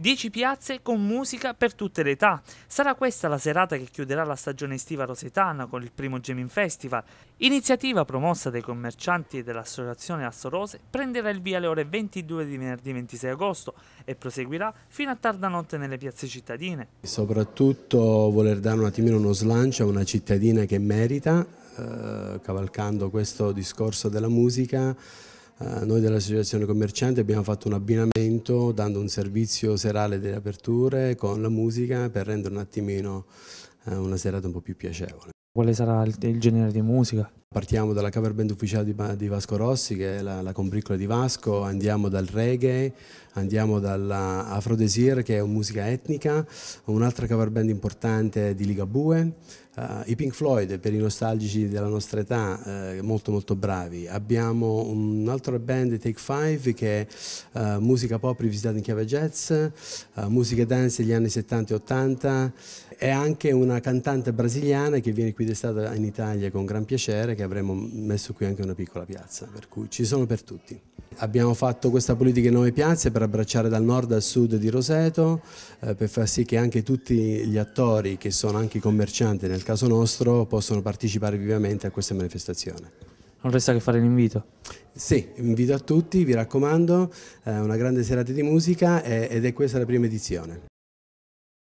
10 piazze con musica per tutte le età. Sarà questa la serata che chiuderà la stagione estiva rosetana con il primo Jamming Festival. Iniziativa promossa dai commercianti e dell'associazione Astorose prenderà il via alle ore 22 di venerdì 26 agosto e proseguirà fino a tarda notte nelle piazze cittadine. Soprattutto voler dare un attimino uno slancio a una cittadina che merita, eh, cavalcando questo discorso della musica, eh, noi dell'associazione commerciante abbiamo fatto un abbinamento dando un servizio serale delle aperture con la musica per rendere un attimino eh, una serata un po' più piacevole. Quale sarà il, il genere di musica? Partiamo dalla cover band ufficiale di, di Vasco Rossi che è la, la combriccola di Vasco, andiamo dal reggae, andiamo dalla Afrodesir che è musica etnica, un'altra cover band importante di Ligabue, uh, eh, i Pink Floyd per i nostalgici della nostra età uh, molto molto bravi, abbiamo un'altra band Take Five che è uh, musica pop rivisitata in chiave jazz, musica dance degli anni 70 e 80 e anche una cantante brasiliana che viene qui d'estate in Italia con gran piacere che avremo messo qui anche una piccola piazza, per cui ci sono per tutti abbiamo fatto questa politica in nove piazze per abbracciare dal nord al sud di Roseto, eh, per far sì che anche tutti gli attori, che sono anche i commercianti nel caso nostro, possano partecipare vivamente a questa manifestazione. Non resta che fare l'invito. Sì, invito a tutti, vi raccomando, eh, una grande serata di musica eh, ed è questa la prima edizione.